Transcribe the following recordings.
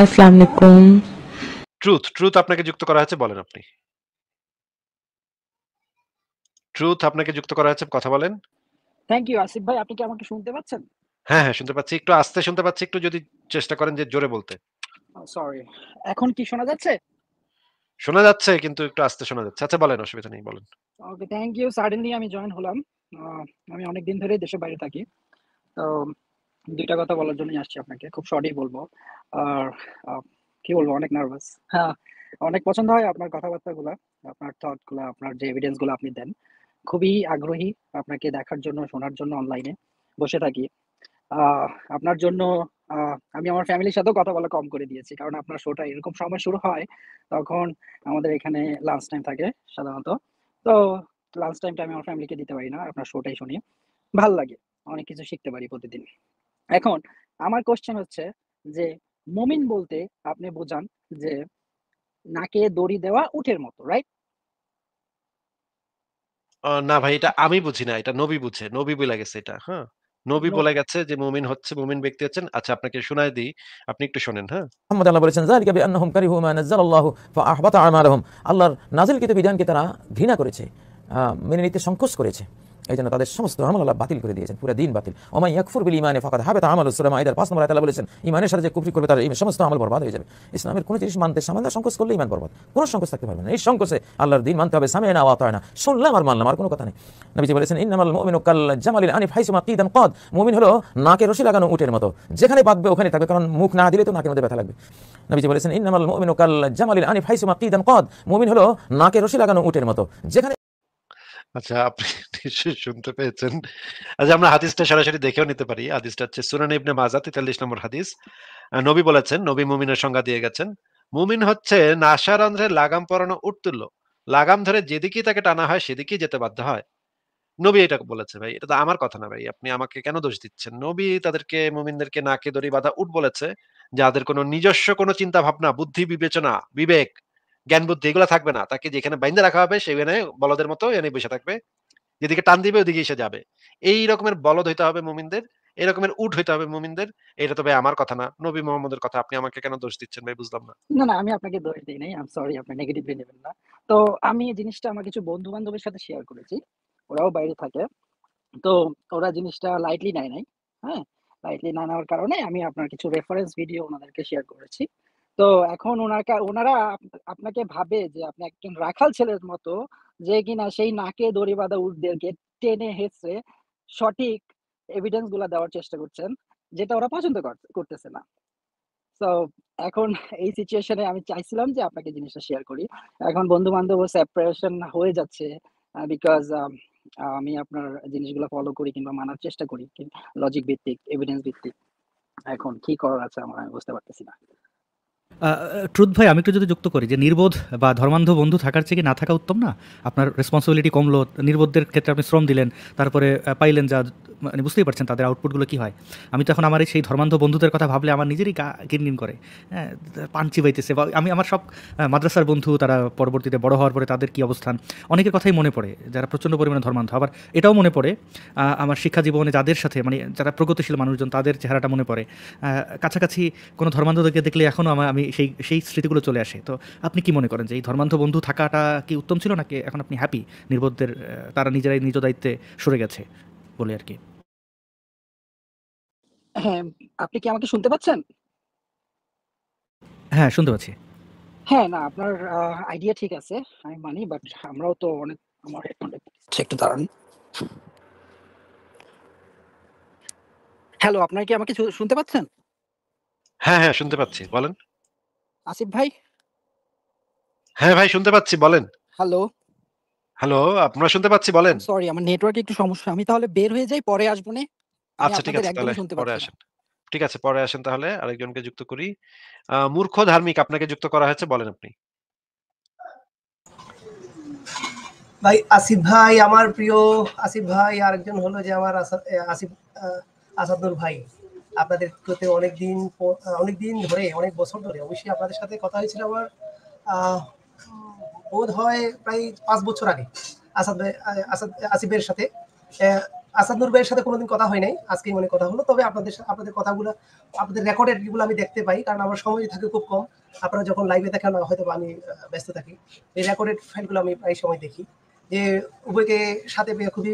আসসালামু আলাইকুম truth truth আপনাকে যুক্ত করা হয়েছে বলেন আপনি ট্রুথ আপনাকে যুক্ত করা হয়েছে কথা বলেন থ্যাংক ইউ আসিফ ভাই আপনি কি আমাকে শুনতে পাচ্ছেন হ্যাঁ হ্যাঁ শুনতে পাচ্ছি একটু আস্তে শুনতে পাচ্ছি একটু যদি চেষ্টা করেন যে জোরে বলতে সরি oh, এখন কি শোনা যাচ্ছে শোনা যাচ্ছে কিন্তু একটু আস্তে শোনা যাচ্ছে আচ্ছা বলেন অসুবিধা নেই বলেন ওকে থ্যাংক ইউ সাডেনলি আমি জয়েন হলাম আমি অনেক দিন ধরে দেশের বাইরে থাকি তো দুইটা কথা বলার জন্যই আসছি আপনাকে খুব শর্টই বলবো আর কি বলবো অনেক নার্ভাস হ্যাঁ অনেক পছন্দ হয় আপনার কথাবার্তাগুলো আপনার থটগুলো আপনার যে এভিডেন্সগুলো আপনি দেন খুবই আগ্রহী আপনাকে দেখার জন্য শোনার জন্য অনলাইনে বসে থাকি আপনার জন্য আমি আমার ফ্যামিলির সাথেও কথা বলা কম করে দিয়েছি কারণ আপনার শোটা এরকম সময় শুরু হয় তখন আমাদের এখানে লাঞ্চ টাইম থাকে সাধারণত তো লাঞ্চ টাইমটা আমি আমার ফ্যামিলিকে দিতে পারি না আপনার শোটাই শুনি ভাল লাগে অনেক কিছু শিখতে পারি প্রতিদিন এখন আমার কোশ্চেন হচ্ছে যে মমিন বলতে আপনি বোঝান যে নাকে দড়ি দেওয়া উঠের মতো রাইট না ভাই এটা আমি বুঝি না এটা নবী বুঝে নবী বলে গেছে এটা হ্যাঁ নবী বলে গেছে যে মুমিন হচ্ছে মুমিন ব্যক্তি হচ্ছেন আচ্ছা আপনাকে শোনায় দিই আপনি একটু শুনেন হ্যাঁ মুহাম্মদ আল্লাহ বলেছেন যালিকা বিআন্নাহুম কারিহু মা নাযালাল্লাহু ফাআহবাতা আমালুহুম আল্লাহর নাজিলকৃত বিধানকে তারা ঘৃণা করেছে মেনে নিতে সংকোচ করেছে এই জন্য তাদের সমস্ত আমল আল্লাহ বাতিল করে দিয়েছেন পুরো দিন বাতিল ওমাই ইয়াকফুর বিল ইমানে ফাকাদ হাবে তা আমল সুরামা আইদার পাঁচ নম্বর আয়তাল্লাহ বলেছেন ইমানের সাথে যে কুফরি করবে তার এই সমস্ত আমল বরবাদ হয়ে যাবে ইসলামের কোনো জিনিস মানতে সামান্য সংকোচ করলে ইমান বরবাদ কোনো সংকোচ থাকতে পারবে না এই সংকোচে আল্লাহর দিন মানতে হবে সামে না আওয়াত না শুনলাম আর মানলাম আর কোনো কথা নেই নবীজি বলেছেন ইন্নামাল মুমিনু কাল জামালিল আনিফ হাইসুমা কিদান কদ মুমিন হলো নাকে রশি লাগানো উটের মতো যেখানে বাঁধবে ওখানে থাকবে কারণ মুখ না দিলে তো নাকের মধ্যে ব্যথা লাগবে নবীজি বলেছেন ইন্নামাল মুমিনু কাল জামালিল আনিফ হাইসুমা কিদান কদ মুমিন হলো নাকে রশি লাগানো উটের মতো যেখানে আচ্ছা আপনি শুনতে পেয়েছেন আচ্ছা আমরা হাদিসটা সরাসরি দেখেও নিতে পারি হাদিসটা হচ্ছে সুনান ইবনে মাজা তেতাল্লিশ নম্বর হাদিস নবী বলেছেন নবী মুমিনের সংজ্ঞা দিয়ে গেছেন মুমিন হচ্ছে নাসার অন্ধ্রে লাগাম পরানো লাগাম ধরে যেদিকেই তাকে টানা হয় সেদিকেই যেতে বাধ্য হয় নবী এটা বলেছে ভাই এটা তো আমার কথা না ভাই আপনি আমাকে কেন দোষ দিচ্ছেন নবী তাদেরকে মুমিনদেরকে নাকে দড়ি বাঁধা উঠ বলেছে যাদের কোনো নিজস্ব কোনো চিন্তা ভাবনা বুদ্ধি বিবেচনা বিবেক জ্ঞান বুদ্ধি এগুলো থাকবে না তাকে যেখানে বাইন্দা রাখা হবে সেখানে বলদের মতো এনে বসে থাকবে যেদিকে টান দিবে ওদিকে এসে যাবে এই রকমের বলদ হইতে হবে মুমিনদের এরকমের উঠ হইতে হবে মুমিনদের এটা তো ভাই আমার কথা না নবী মোহাম্মদের কথা আপনি আমাকে কেন দোষ দিচ্ছেন ভাই বুঝলাম না না না আমি আপনাকে দোষ দিই নাই আই সরি আপনি নেগেটিভলি নেবেন না তো আমি এই জিনিসটা আমার কিছু বন্ধু বান্ধবের সাথে শেয়ার করেছি ওরাও বাইরে থাকে তো ওরা জিনিসটা লাইটলি নাই নাই হ্যাঁ লাইটলি না নেওয়ার কারণে আমি আপনার কিছু রেফারেন্স ভিডিও ওনাদেরকে শেয়ার করেছি তো এখন ওনারা আপনাকে ভাবে যে আপনি একজন রাখাল ছেলের মতো যে কিনা সেই নাকে দড়ি বাঁধা উদ্দেরকে টেনে হেসে সঠিক এভিডেন্স গুলা দেওয়ার চেষ্টা করছেন যেটা ওরা পছন্দ করতেছে না তো এখন এই সিচুয়েশনে আমি চাইছিলাম যে আপনাকে জিনিসটা শেয়ার করি এখন বন্ধু বান্ধব সেপারেশন হয়ে যাচ্ছে বিকজ আমি আপনার জিনিসগুলো ফলো করি কিংবা মানার চেষ্টা করি লজিক ভিত্তিক এভিডেন্স ভিত্তিক এখন কি করার আছে আমার আমি বুঝতে পারতেছি না ট্রুথ ভাই আমি একটু যদি যুক্ত করি যে নির্বোধ বা ধর্মান্ধ বন্ধু থাকার চেয়ে না থাকা উত্তম না আপনার রেসপন্সিবিলিটি কমলো নির্বোধদের ক্ষেত্রে আপনি শ্রম দিলেন তারপরে পাইলেন যা মানে বুঝতেই পারছেন তাদের আউটপুটগুলো কী হয় আমি তো এখন আমার সেই ধর্মান্ধ বন্ধুদের কথা ভাবলে আমার নিজেরই গা গিনগিন করে হ্যাঁ পান চিবাইতেছে বা আমি আমার সব মাদ্রাসার বন্ধু তারা পরবর্তীতে বড় হওয়ার পরে তাদের কী অবস্থান অনেকের কথাই মনে পড়ে যারা প্রচণ্ড পরিমাণে ধর্মান্ধ আবার এটাও মনে পড়ে আমার শিক্ষা জীবনে যাদের সাথে মানে যারা প্রগতিশীল মানুষজন তাদের চেহারাটা মনে পড়ে কাছাকাছি কোনো ধর্মান্ধদেরকে দেখলে এখনও আমার আমি সেই সেই স্মৃতিগুলো চলে আসে তো আপনি কি মনে করেন যে এই ধর্মান্ধ বন্ধু থাকাটা কি উত্তম ছিল নাকি এখন আপনি হ্যাপি নির্বোধদের তারা নিজেরাই নিজ দায়িত্বে সরে গেছে বলে আর কি হ্যাঁ আপনি কি আমাকে শুনতে পাচ্ছেন হ্যাঁ শুনতে পাচ্ছি হ্যাঁ না আপনার আইডিয়া ঠিক আছে আমি মানি বাট আমরাও তো অনেক আমার হেডফোনটা একটু দাঁড়ান হ্যালো আপনার কি আমাকে শুনতে পাচ্ছেন হ্যাঁ হ্যাঁ শুনতে পাচ্ছি বলেন আসিফ ভাই হ্যাঁ ভাই শুনতে পাচ্ছি বলেন হ্যালো হ্যালো আপনারা শুনতে পাচ্ছি বলেন সরি আমার নেটওয়ার্কে একটু সমস্যা আমি তাহলে বের হয়ে যাই পরে আসবো নে আচ্ছা ঠিক আছে তাহলে পরে আসেন ঠিক আছে পরে আসেন তাহলে আরেকজনকে যুক্ত করি মূর্খ ধার্মিক আপনাকে যুক্ত করা হয়েছে বলেন আপনি ভাই আসিফ ভাই আমার প্রিয় আসিফ ভাই আরেকজন হলো যে আমার আসিফ আসাদুল ভাই আপনাদের সাথে অনেক দিন অনেক দিন ধরে অনেক বছর ধরে অবশ্যই আপনাদের সাথে কথা হয়েছিল আমার বোধ হয় প্রায় পাঁচ বছর আগে আসাদ ভাই আসাদ আসিফের সাথে আসাদুর ভাইয়ের সাথে কোনোদিন কথা হয় নাই আজকেই মানে কথা হলো তবে আপনাদের আপনাদের কথাগুলো আপনাদের রেকর্ডেড এগুলো আমি দেখতে পাই কারণ আমার সময় থাকে খুব কম আপনারা যখন লাইভে দেখেন হয়তো আমি ব্যস্ত থাকি এই রেকর্ডেড ফাইলগুলো আমি প্রায় সময় দেখি যে উভয়কে সাথে পেয়ে খুবই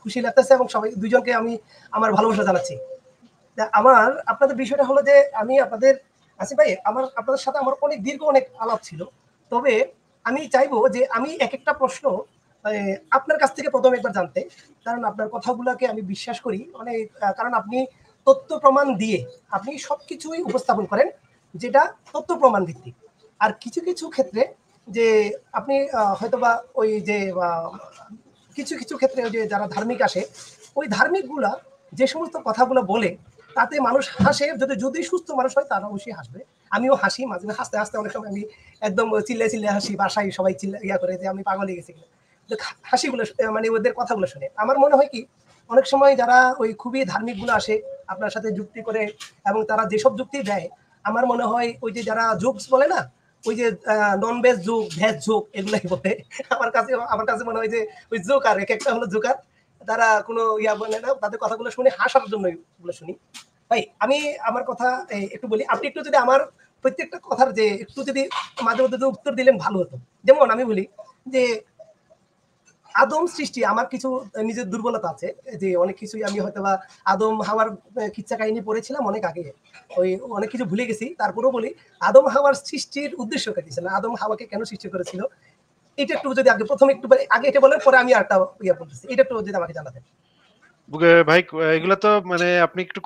খুশি লাগতেছে এবং সবাই দুজনকে আমি আমার ভালোবাসা জানাচ্ছি আমার আপনাদের বিষয়টা হলো যে আমি আপনাদের আসিফ ভাই আমার আপনাদের সাথে আমার অনেক দীর্ঘ অনেক আলাপ ছিল তবে আমি চাইবো যে আমি এক একটা প্রশ্ন মানে আপনার কাছ থেকে প্রথম একবার জানতে কারণ আপনার কথাগুলোকে আমি বিশ্বাস করি অনেক মানে, কারণ আপনি তথ্য প্রমাণ দিয়ে আপনি সব কিছুই উপস্থাপন করেন যেটা তথ্য প্রমাণ ভিত্তিক আর কিছু কিছু ক্ষেত্রে যে আপনি হয়তোবা ওই যে কিছু কিছু ক্ষেত্রে ওই যে যারা ধার্মিক আসে ওই ধার্মিকগুলা যে সমস্ত কথাগুলো বলে তাতে মানুষ হাসে যদি যদি সুস্থ মানুষ হয় তারা অবশ্যই হাসবে আমিও হাসি মাঝে হাসতে হাসতে অনেক সময় আমি একদম চিল্লে চিল্লে হাসি বাসায় সবাই চিল্লে ইয়া করে যে আমি পাগল হয়ে গেছি হাসিগুলো মানে ওদের কথাগুলো শুনে আমার মনে হয় কি অনেক সময় যারা ওই খুবই ধার্মিকগুলো আসে আপনার সাথে যুক্তি করে এবং তারা যেসব যুক্তি দেয় আমার মনে হয় ওই যে যারা জোকস বলে না ওই যে নন ভেজ যোগ ভেজ যোগ এগুলাই বলে আমার কাছে আমার কাছে মনে হয় যে ওই জোকার এক একটা হলো জোকার তারা কোনো ইয়া বলে না তাদের কথাগুলো শুনে হাসার জন্য শুনি ভাই আমি আমার কথা একটু বলি আপনি একটু যদি আমার প্রত্যেকটা কথার যে একটু যদি মাঝে মধ্যে উত্তর দিলেন ভালো হতো যেমন আমি বলি যে আদম সৃষ্টি আমার কিছু নিজের দুর্বলতা আছে যে অনেক কিছুই আমি হয়তো বা আদম হাওয়ার কিচ্ছা কাহিনী পড়েছিলাম অনেক আগে ওই অনেক কিছু ভুলে গেছি তারপরেও বলি আদম হাওয়ার সৃষ্টির উদ্দেশ্য কে না আদম হাওয়াকে কেন সৃষ্টি করেছিল এটা একটু যদি আগে প্রথমে একটু আগে এটা বলেন পরে আমি আরটা ইয়ে বলতেছি এটা একটু যদি আমাকে জানাতেন ভাই এগুলো তো মানে আপনি একটু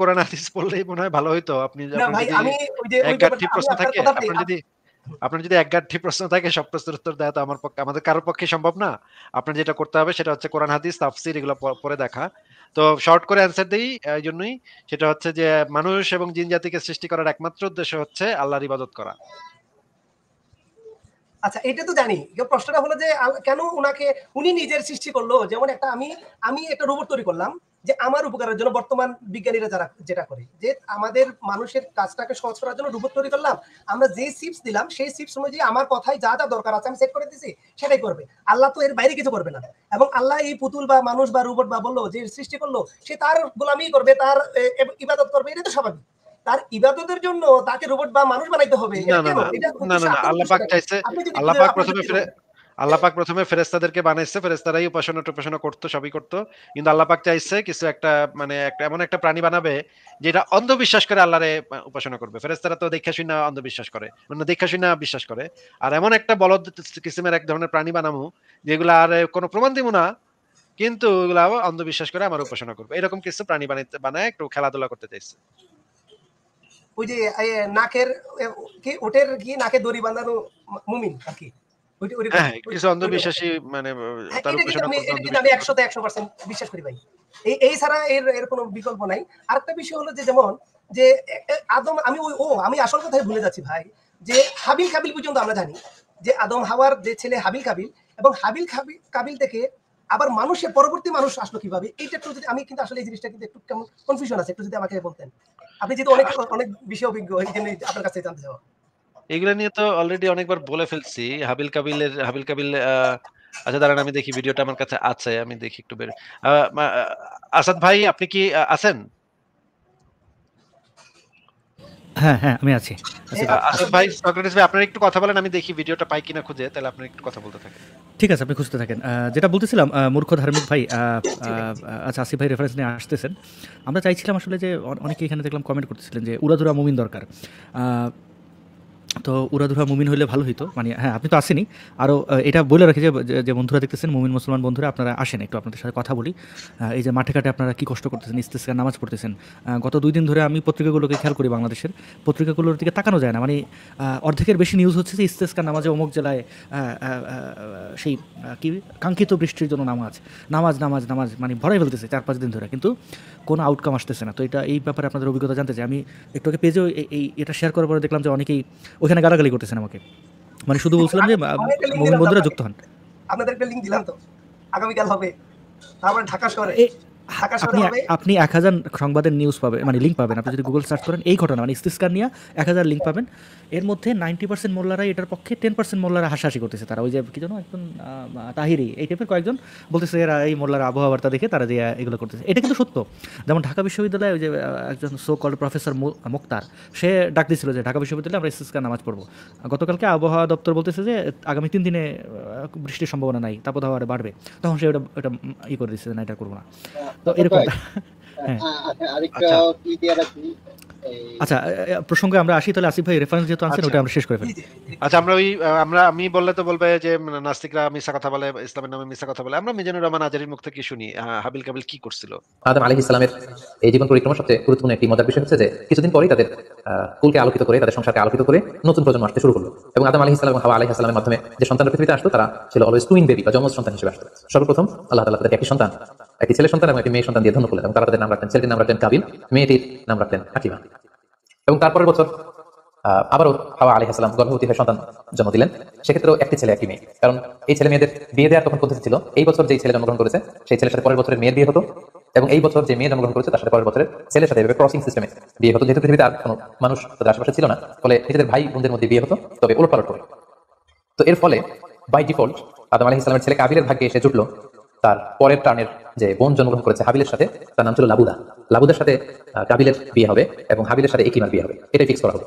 মনে হয় ভালো হইতো আপনি যদি প্রশ্ন থাকে আপনার যদি আপনার যদি প্রশ্ন থাকে সব প্রশ্নের উত্তর তো আমার পক্ষে আমাদের কারোর পক্ষে সম্ভব না আপনার যেটা করতে হবে সেটা হচ্ছে কোরআন হাদিস তাফসির এগুলো পরে দেখা তো শর্ট করে অ্যান্সার দিই এই জন্যই সেটা হচ্ছে যে মানুষ এবং জিন জাতিকে সৃষ্টি করার একমাত্র উদ্দেশ্য হচ্ছে আল্লাহর ইবাদত করা আচ্ছা এটা তো জানি প্রশ্নটা হলো যে কেন উনাকে উনি নিজের সৃষ্টি করলো যেমন একটা আমি আমি একটা রোবট তৈরি করলাম যে আমার উপকারের জন্য বর্তমান বিজ্ঞানীরা যারা যেটা করে যে আমাদের মানুষের কাজটাকে সহজ করার জন্য রোবট তৈরি করলাম আমরা যে সিপস দিলাম সেই সিপস অনুযায়ী আমার কথায় যা যা দরকার আছে আমি সেট করে দিছি সেটাই করবে আল্লাহ তো এর বাইরে কিছু করবে না এবং আল্লাহ এই পুতুল বা মানুষ বা রোবট বা বললো যে সৃষ্টি করলো সে তার গোলামি করবে তার ইবাদত করবে এটা তো স্বাভাবিক তার ইবাদতের জন্য তাকে রোবট বা মানুষ বানাইতে হবে না না না আল্লাহ পাক চাইছে আল্লাহ পাক প্রথমে আল্লাপাক প্রথমে ফেরেস্তাদেরকে বানাইছে ফেরেস্তারাই উপাসনা টুপাসনা করতো সবই করতো কিন্তু আল্লাপাক চাইছে কিছু একটা মানে একটা এমন একটা প্রাণী বানাবে যেটা অন্ধবিশ্বাস করে আল্লাহরে উপাসনা করবে ফেরেস্তারা তো দেখা শুনা অন্ধবিশ্বাস করে মানে দেখা শুনা বিশ্বাস করে আর এমন একটা বলদ কিসিমের এক ধরনের প্রাণী বানাবো যেগুলো আর কোনো প্রমাণ দিব না কিন্তু এগুলো অন্ধবিশ্বাস করে আমার উপাসনা করবে এরকম কিছু প্রাণী বানাইতে বানায় একটু খেলাধুলা করতে চাইছে ওই যে নাকের কি ওটের কি নাকে দড়ি বাঁধানো মুমিন আর কি জানি যে আদম হাওয়ার যে ছেলে হাবিল কাবিল এবং হাবিল কাবিল থেকে আবার মানুষের পরবর্তী মানুষ আসলো কিভাবে এইটা একটু যদি আমি কিন্তু আসলে এই জিনিসটা কিন্তু একটু কেমন কনফিউশন আছে একটু যদি আমাকে বলতেন আপনি যেহেতু অনেক অনেক বিষয় অভিজ্ঞ এই জন্য আপনার কাছে জানতে চাওয়া এগুলো নিয়ে তো অলরেডি অনেকবার বলে ফেলছি হাবিল কাবিলের হাবিল কাবিল আচ্ছা দাঁড়ান আমি দেখি ভিডিওটা আমার কাছে আছে আমি দেখি একটু বের আসাদ ভাই আপনি কি আছেন হ্যাঁ হ্যাঁ আমি আছি আচ্ছা, ভাই একটু কথা বলেন আমি দেখি ভিডিওটা পাই কিনা তাহলে একটু কথা বলতে ঠিক আছে আপনি থাকেন যেটা মূর্খ ধার্মিক ভাই আচ্ছা ভাই রেফারেন্স নিয়ে আসতেছেন আমরা চাইছিলাম আসলে যে অনেকে এখানে দেখলাম কমেন্ট করতেছিলেন যে উড়াধুরা মুমিন দরকার তো উরাধুরা মুমিন হইলে ভালো হইতো মানে হ্যাঁ আপনি তো আসেনি আরও এটা বলে রাখি যে যে বন্ধুরা দেখতেছেন মুমিন মুসলমান বন্ধুরা আপনারা আসেন একটু আপনাদের সাথে কথা বলি এই যে মাঠে ঘাটে আপনারা কী কষ্ট করতেছেন ইস্তেসকার নামাজ পড়তেছেন গত দুই দিন ধরে আমি পত্রিকাগুলোকে খেয়াল করি বাংলাদেশের পত্রিকাগুলোর দিকে তাকানো যায় না মানে অর্ধেকের বেশি নিউজ হচ্ছে যে ইস্তেসকার নামাজে অমুক জেলায় সেই কি কাঙ্ক্ষিত বৃষ্টির জন্য নামাজ নামাজ নামাজ নামাজ মানে ভরাই ফেলতেছে চার পাঁচ দিন ধরে কিন্তু কোনো আউটকাম আসতেছে না তো এটা এই ব্যাপারে আপনাদের অভিজ্ঞতা জানতে চাই আমি একটু আগে পেজেও এই এটা শেয়ার করার পরে দেখলাম যে অনেকেই ওখানে গালাগালি করতেছেন আমাকে মানে শুধু বলছিলাম যে মোমিন বন্ধুরা যুক্ত হন আপনাদের একটা লিংক দিলাম তো আগামীকাল হবে তারপরে ঢাকা শহরে আপনি আপনি এক হাজার সংবাদের নিউজ পাবেন মানে লিঙ্ক পাবেন আপনি যদি গুগল সার্চ করেন এই ঘটনা মানে ইস্তিস্কার নিয়ে এক হাজার লিঙ্ক পাবেন এর মধ্যে নাইনটি পার্সেন্ট মোল্লারা এটার পক্ষে টেন পার্সেন্ট মোল্লারা হাসাহাসি করতেছে তারা ওই যে কি যেন একজন তাহিরি এই টাইপের কয়েকজন বলতেছে এরা এই মোল্লার আবহাওয়া বার্তা দেখে তারা যে এগুলো করতেছে এটা কিন্তু সত্য যেমন ঢাকা বিশ্ববিদ্যালয়ে ওই যে একজন সো কল প্রফেসর মুক্তার সে ডাক দিয়েছিল যে ঢাকা বিশ্ববিদ্যালয়ে আমরা ইস্তিস্কার নামাজ পড়বো গতকালকে আবহাওয়া দপ্তর বলতেছে যে আগামী তিন দিনে বৃষ্টির সম্ভাবনা নাই তাপদ হওয়ার বাড়বে তখন সে ওটা ওটা ই করে দিচ্ছে না এটা করবো না তো এরকম হ্যাঁ। হ্যাঁ, আচ্ছা, আচ্ছা।, আচ্ছা প্রসঙ্গে আমরা আসি তাহলে আসিফ ভাই রেফারেন্স যেহেতু আচ্ছা, ওটা আমরা শেষ করে ফেলি আচ্ছা আমরা ওই আমরা আমি বললে তো বলবে যে নাস্তিকরা কথা বলে ইসলামের নামে কথা বলে আমরা মিজানুর রহমান আজারির মুখ থেকে শুনি হাবিল কাবিল কি করছিল আদম এই জীবন পরিক্রমা সবচেয়ে গুরুত্বপূর্ণ একটি মজার বিষয় হচ্ছে যে কিছুদিন পরেই তাদের কুলকে আলোকিত করে তাদের সংসারকে আলোকিত করে নতুন প্রজন্ম আসতে শুরু করলো এবং আদম আলী ইসলাম হাওয়া আলী সালামের মাধ্যমে যে সন্তান পৃথিবীতে আসতো তারা ছিল অলওয়েজ টুইন বেবি বা যমজ সন্তান হিসেবে আসতো সর্বপ্রথম আল্লাহ তাদের একটি সন্তান একটি ছেলে সন্তান এবং একটি মেয়ে সন্তান দিয়ে ধন্য করলেন এবং তারা তাদের নাম রাখলেন ছেলেটির নাম রাখলেন কাবিল মেয়েটির নাম রাখলেন হাকিমা এবং তারপরের বছর আবারও হাওয়া আলী হাসলাম গর্ভবতী হয়ে সন্তান জন্ম দিলেন সেক্ষেত্রেও একটি ছেলে একটি মেয়ে কারণ এই ছেলে মেয়েদের বিয়ে দেওয়ার তখন পদ্ধতি ছিল এই বছর যে ছেলে জন্মগ্রহণ করেছে সেই ছেলের সাথে পরের বছরের মেয়ের বিয়ে হতো এবং এই বছর যে মেয়ে জন্মগ্রহণ করেছে তার সাথে পরের বছরের ছেলের সাথে ক্রসিং সিস্টেমে বিয়ে হতো যেহেতু পৃথিবীতে আর কোনো মানুষ তাদের আশেপাশে ছিল না ফলে নিজেদের ভাই বোনদের মধ্যে বিয়ে হতো তবে ওলট পালট করে তো এর ফলে বাই ডিফল্ট আদম আলী ইসলামের ছেলে কাবিলের ভাগ্যে এসে জুটলো তার পরের টানের যে বোন জন্মগ্রহণ করেছে হাবিলের সাথে তার নাম ছিল লাবুদা লাবুদের সাথে কাবিলের বিয়ে হবে এবং হাবিলের সাথে ইকলিমার বিয়ে হবে এটাই ফিক্স করা হবে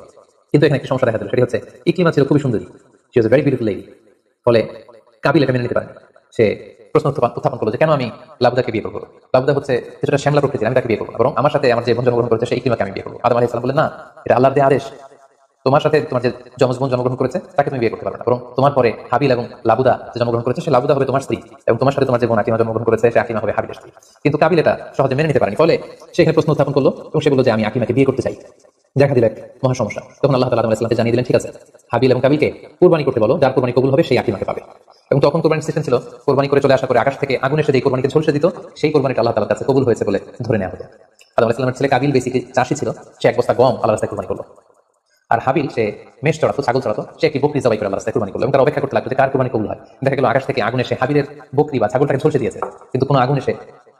কিন্তু এখানে একটি সমস্যা দেখা দিল সেটি হচ্ছে ইকলিমা ছিল খুবই সুন্দরী she was very beautiful lady ফলে কাবিল এটা মেনে নিতে পারে সে প্রশ্ন উত্থাপন করলো যে কেন আমি লাবুদাকে বিয়ে করবো লাবুদা হচ্ছে কিছুটা শ্যামলা প্রকৃতির আমি তাকে বিয়ে করবো এবং আমার সাথে আমার যে বোন জন্মগ্রহণ করেছে সেই ইকলিমাকে আমি বিয়ে করবো আদম আলাইসালাম বলে না এটা আল্লাহ দে আদেশ তোমার সাথে তোমার যে জমজবন জন্মগ্রহণ করেছে তাকে তুমি বিয়ে করতে পারবে না বরং তোমার পরে হাবিল এবং লাবুদা যে জন্মগ্রহণ করেছে সে লাবুদা হবে তোমার স্ত্রী এবং তোমার সাথে তোমার যে বোন আকিমা জন্মগ্রহণ করেছে সে আকিমা হবে হাবিলের স্ত্রী কিন্তু কাবিল এটা সহজে মেনে নিতে পারেনি ফলে সে এখানে প্রশ্ন উত্থাপন করলো এবং সে বললো যে আমি আকিমাকে বিয়ে করতে চাই দেখা দিল এক মহা সমস্যা তখন আল্লাহ তালা ইসলামকে জানিয়ে দিলেন ঠিক আছে হাবিল এবং কাবিলকে কোরবানি করতে বলো যার কোরবানি কবুল হবে সেই আকিমাকে পাবে এবং তখন কোরবানির সিস্টেম ছিল কোরবানি করে চলে আসা করে আকাশ থেকে আগুন এসে যে কোরবানিকে ঝলসে দিত সেই কোরবানিটা আল্লাহ তালার কাছে কবুল হয়েছে বলে ধরে নেওয়া হতো আল্লাহ ইসলামের ছেলে কাবিল বেশি চাষি ছিল সে এক বস্তা গম আল্লাহ রাস্তায় কোরবানি করলো আর হাবিল সে মেষ চড়াতো ছাগল চড়াতো সে একটি বকরি জবাই করে আল্লাহ রাস্তায় কুরবানি করলো এবং তার অপেক্ষা করতে লাগলো যে কার কুরবানি কবুল হয় দেখা গেল আকাশ থেকে আগুনে সে হাবিলের বকরি বা ছাগলটাকে ঝলসে দিয়েছে কিন্তু কোনো আগুনে সে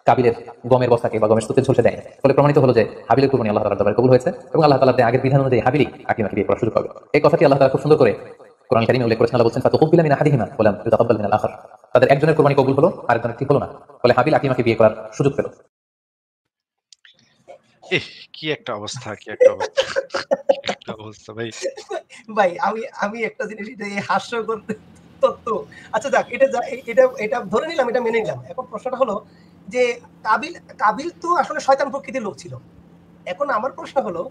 কাবিলের গমের বস্তাকে বা গমের স্তুতে ঝলসে দেয় ফলে প্রমাণিত হলো যে হাবিলের কুরবানি আল্লাহ তালার দরবারে কবুল হয়েছে এবং আল্লাহ তালার আগের বিধান অনুযায়ী হাবিলি আকিমাকে বিয়ে করার সুযোগ পাবে এই কথাটি আল্লাহ তালা খুব সুন্দর করে কোরআন কারিমে উল্লেখ করেছেন আল্লাহ বলছেন খুব মিন আহাদিহিমা বললাম ইউতাকাব্বাল মিন আল আখর তাদের একজনের কুরবানি কবুল হলো আর একজনের ঠিক হলো না ফলে হাবিল আকিমাকে বিয়ে করার সুযোগ পেল কি একটা অবস্থা কি একটা অবস্থা অবস্থা ভাই ভাই আমি আমি একটা জিনিস এটা হাস্যকর তত্ত্ব আচ্ছা যাক এটা এটা এটা ধরে নিলাম এটা মেনে নিলাম এখন প্রশ্নটা হলো যে কাবিল কাবিল তো আসলে শয়তান প্রকৃতির লোক ছিল এখন আমার প্রশ্ন হলো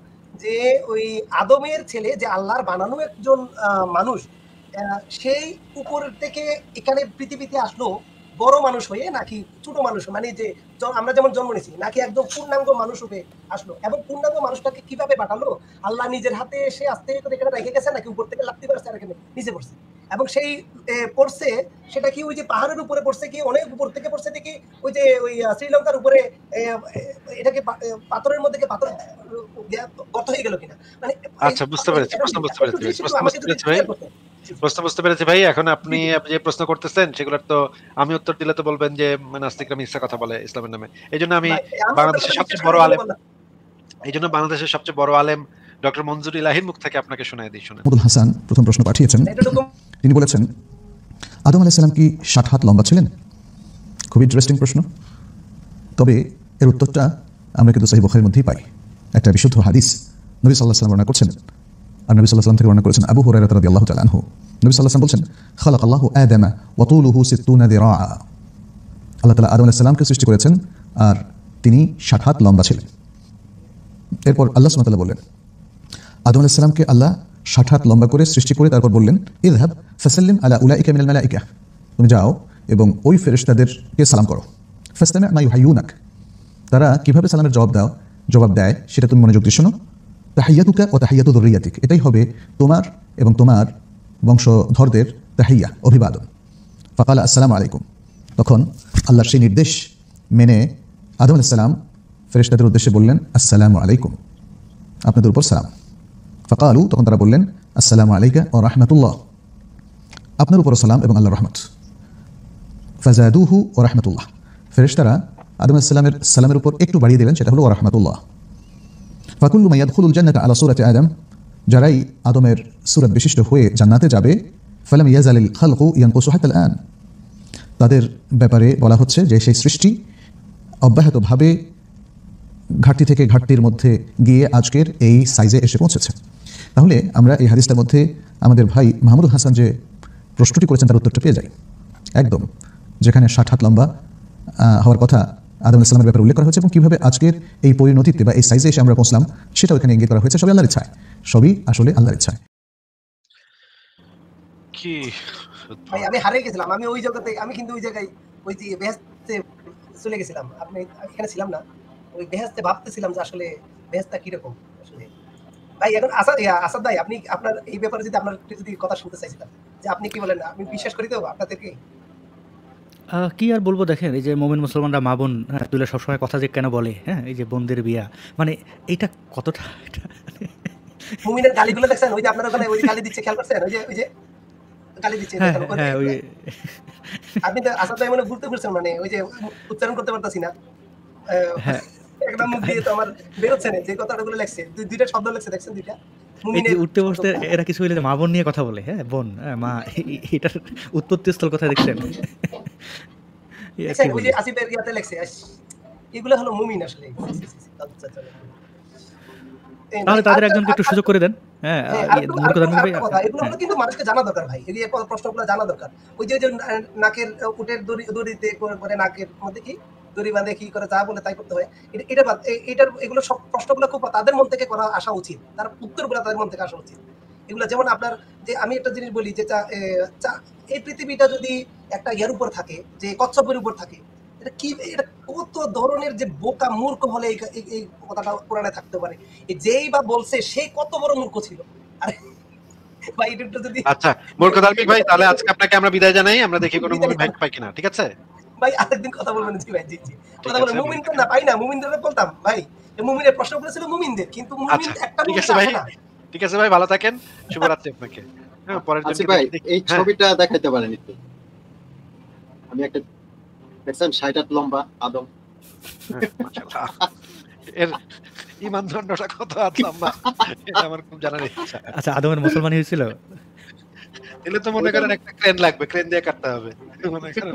যে ওই আদমের ছেলে যে আল্লাহর বানানো একজন মানুষ সেই উপর থেকে এখানে পৃথিবীতে আসলো বড় মানুষ হয়ে নাকি ছোট মানুষ মানে যে আমরা যেমন জন্ম নিয়েছি নাকি একদম পূর্ণাঙ্গ মানুষ হয়ে আসলো এবং পূর্ণাঙ্গ মানুষটাকে কিভাবে পাঠালো আল্লাহ নিজের হাতে এসে আস্তে করে এখানে রেখে গেছে নাকি উপর থেকে লাগতে পারছে আর এখানে নিচে পড়ছে এবং সেই পড়ছে সেটা কি ওই যে পাহাড়ের উপরে পড়ছে কি অনেক উপর থেকে পড়ছে দেখি ওই যে ওই শ্রীলঙ্কার উপরে এটাকে পাথরের মধ্যে পাথর ইয়ে, গত হয়ে গেল কিনা মানে আচ্ছা বুঝতে পেরেছি প্রশ্ন বুঝতে পেরেছি প্রশ্ন বুঝতে পেরেছি ভাই প্রশ্ন বুঝতে পেরেছি ভাই এখন আপনি যে প্রশ্ন করতেছেন সেগুলোর তো আমি উত্তর দিলে তো বলবেন যে নাস্তিকরা মিথ্যা কথা বলে ইসলামের নামে এই জন্য আমি বাংলাদেশের সবচেয়ে বড় আলেম এই জন্য বাংলাদেশের সবচেয়ে বড় আলেম ডক্টর মঞ্জুর ইলাহির মুখ থেকে আপনাকে শোনায় দিই শোনেন হাসান প্রথম প্রশ্ন পাঠিয়েছেন তিনি বলেছেন আদম আলাইসাল্লাম কি ষাট হাত লম্বা ছিলেন খুব ইন্টারেস্টিং প্রশ্ন তবে এর উত্তরটা আমরা কিন্তু সাহি বখারের মধ্যেই পাই একটা বিশুদ্ধ হাদিস নবী সাল্লাহ সাল্লাম বর্ণনা করছেন আর নবী সাল্লাহ থেকে বর্ণনা করেছেন আবু হরাই রাদি আল্লাহ তালানহু নবী সাল্লাহ বলছেন খালাক আল্লাহ আদামা ওয়াতুলুহু সিত্তুনা দি আল্লাহ তালা আদম আলাহিসাল্লামকে সৃষ্টি করেছেন আর তিনি ষাট হাত লম্বা ছিলেন এরপর আল্লাহ সুমতাল্লাহ বললেন আদম আলাহিসাল্লামকে আল্লাহ ষাট হাত লম্বা করে সৃষ্টি করে তারপর বললেন ইদহাব ফেসাল্লিম আলা উলা ইকা মিনাল মালাইকা তুমি যাও এবং ওই ফেরিস্তাদেরকে সালাম করো ফাস্তামে মাই ইউনাক তারা কীভাবে সালামের জবাব দাও জবাব দেয় সেটা তুমি মনোযোগ দিয়ে শোনো তাহাইয়াতুকা ও তাহাইয়াতু দরিয়াতিক এটাই হবে তোমার এবং তোমার বংশধরদের তাহাইয়া অভিবাদন ফাকাল আসসালাম আলাইকুম তখন আল্লাহর সেই নির্দেশ মেনে আদম আলাইসাল্লাম ফেরেশতাদের উদ্দেশ্যে বললেন আসসালামু আলাইকুম আপনাদের উপর সালাম ফাঁকা আলু তখন তারা বললেন আসসালাম আলাইকা ও রাহমাতুল্লাহ আপনার উপর সালাম এবং আল্লাহ রহমত ফাজাদুহু ও রাহমাতুল্লাহ তারা আদম আসসালামের সালামের উপর একটু বাড়িয়ে দিলেন সেটা হলো ও রাহমাতুল্লাহ মাইয়াদ খুলুল জান্নাত আলা সুরাত আদম যারাই আদমের সুরাত বিশিষ্ট হয়ে জান্নাতে যাবে ফালাম ইয়াজালিল খালকু ইয়ানকুসু হাতাল আন তাদের ব্যাপারে বলা হচ্ছে যে সেই সৃষ্টি অব্যাহতভাবে ঘাটতি থেকে ঘাটতির মধ্যে গিয়ে আজকের এই সাইজে এসে পৌঁছেছে তাহলে আমরা এই হাদিসটার মধ্যে আমাদের ভাই মাহমুদুল হাসান যে প্রশ্নটি করেছেন তার উত্তরটা পেয়ে যাই একদম যেখানে ষাট হাত লম্বা হওয়ার কথা আদম ইসলামের ব্যাপারে উল্লেখ করা হয়েছে এবং কীভাবে আজকের এই পরিণতিতে বা এই সাইজে এসে আমরা পৌঁছলাম সেটাও এখানে ইঙ্গিত করা হয়েছে সবই আল্লাহর ইচ্ছায় সবই আসলে আল্লাহর ইচ্ছায় কি ভাই আমি হারিয়ে গেছিলাম আমি ওই জায়গাতে আমি কিন্তু ওই জায়গায় ওই যে বেহেস্তে চলে গেছিলাম আপনি এখানে ছিলাম না ওই বেহেস্তে ভাবতেছিলাম যে আসলে বেহেস্তা কিরকম আসলে ভাই এখন আসাদ আসাদ ভাই আপনি আপনার এই ব্যাপারে যদি আপনার যদি কথা শুনতে চাইছিলাম যে আপনি কি বলেন বিশ্বাস করি তো আপনাদেরকে কি আর বলবো দেখেন এই যে মোমিন মুসলমানরা মা বোন তুলে সবসময় কথা যে কেন বলে হ্যাঁ এই যে বোনদের বিয়া মানে এটা কতটা গালিগুলো দেখছেন ওই যে আপনার ওখানে ওই গালি দিচ্ছে খেয়াল করছেন ওই যে ওই যে গালি দিচ্ছে হ্যাঁ, হ্যাঁ, আপনি তো আসাদ ভাই মানে ঘুরতে ঘুরছেন মানে ওই যে উচ্চারণ করতে পারতাছি না হ্যাঁ একদম মুখ দিয়ে তো আমার বেরোচ্ছে না যে লেখছে দুইটা শব্দ লেখছে দেখছেন দুইটা উঠতে বসতে এরা কিছু হইলে মা বোন নিয়ে কথা বলে হ্যাঁ বোন হ্যাঁ, মা এটার উৎপত্তি স্থল কথা দেখছেন আচ্ছা, এগুলো হলো মুমিন আসলে তাহলে মানে তাদের একজনকে একটু সুযোগ করে দেন হ্যাঁ, হ্যাঁ এগুলো কিন্তু মানুষকে জানা দরকার ভাই এই প্রশ্নগুলো জানা দরকার ওই যে নাকের উটের দড়িতে করে নাকের মধ্যে কি কি করে যা বলে তাই করতে হয় এটা এটার এগুলো সব প্রশ্নগুলো খুব তাদের মন থেকে করা আসা উচিত তার উত্তরগুলো তাদের মন থেকে আসা উচিত এগুলো যেমন আপনার যে আমি একটা জিনিস বলি যে এই পৃথিবীটা যদি একটা উপর থাকে যে কচ্ছপের উপর থাকে এটা কি এটা কত ধরনের যে বোকা মূর্খ হলে এই কথাটা থাকতে পারে যেই বা বলছে সে কত বড় মূর্খ ছিল আরে আচ্ছা মূর্খ ধার্মিক ভাই তাহলে আজকে আপনাকে আমরা বিদায় জানাই আমরা দেখি কোনো পাই কিনা ঠিক আছে ভাই আরেকদিন কথা বলবেন জি ভাই জি জি কথা বলবেন মুমিন না পাই না মুমিনদের বলতাম ভাই মুমিনের প্রশ্ন করেছিল মুমিনদের কিন্তু মুমিন আচ্ছা, একটা ঠিক আছে ভাই ঠিক আছে ভাই ভালো থাকেন শুভ রাত্রি আপনাকে হ্যাঁ আচ্ছা পরের দিন আচ্ছা ভাই এই হ্যাঁ। ছবিটা দেখাইতে পারেন একটু আমি একটা দেখছেন 60 হাত লম্বা আদম এর ইমান দণ্ডটা কত হাত লম্বা এটা আমার খুব জানার ইচ্ছা আচ্ছা আদমের মুসলমানই হয়েছিল এলে তো মনে করেন একটা ক্রেন লাগবে ক্রেন দিয়ে কাটতে হবে মনে করেন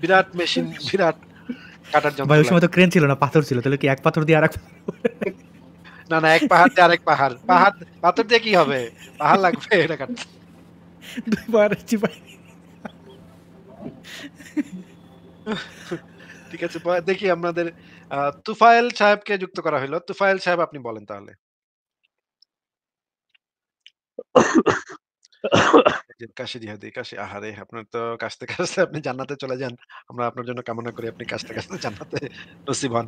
বিরাট মেশিন বিরাট কাটার যন্ত্র ওই সময় তো ক্রেন ছিল না পাথর ছিল তাহলে কি এক পাথর দিয়ে আরেক না না এক পাহাড় দিয়ে আরেক পাহাড় পাহাড় পাথর দিয়ে কি হবে পাহাড় লাগবে এটা কাটতে দুইবার চিপাই ঠিক আছে দেখি আমাদের তুফাইল সাহেবকে যুক্ত করা হলো তুফাইল সাহেব আপনি বলেন তাহলে কাশি কাশি হ্যাঁ, জিহাদি কাশি আহারে আপনার তো কাশতে কাশতে আপনি জান্নাতে চলে যান আমরা আপনার জন্য কামনা করি আপনি কাশতে কাশতে জান্নাতে নসিব হন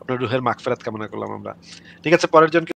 আপনার রুহের মাগফিরাত কামনা করলাম আমরা ঠিক আছে পরের জনকে